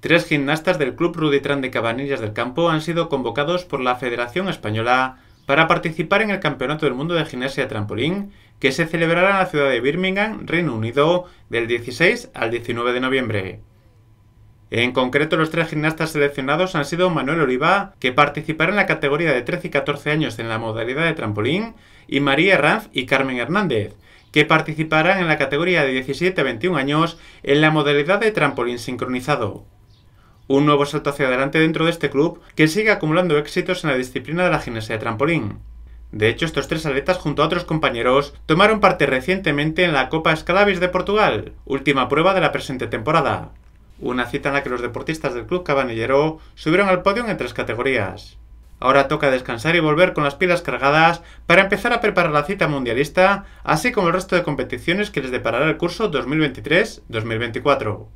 Tres gimnastas del Club Ruditrán de Cabanillas del Campo han sido convocados por la Federación Española para participar en el Campeonato del Mundo de Gimnasia de Trampolín, que se celebrará en la ciudad de Birmingham, Reino Unido, del 16 al 19 de noviembre. En concreto, los tres gimnastas seleccionados han sido Manuel Oliva, que participará en la categoría de 13 y 14 años en la modalidad de trampolín, y María Ranz y Carmen Hernández, que participarán en la categoría de 17 a 21 años en la modalidad de trampolín sincronizado. Un nuevo salto hacia adelante dentro de este club que sigue acumulando éxitos en la disciplina de la gimnasia de trampolín. De hecho, estos tres atletas junto a otros compañeros tomaron parte recientemente en la Copa Escalavis de Portugal, última prueba de la presente temporada. Una cita en la que los deportistas del club cabanillero subieron al podio en tres categorías. Ahora toca descansar y volver con las pilas cargadas para empezar a preparar la cita mundialista, así como el resto de competiciones que les deparará el curso 2023-2024.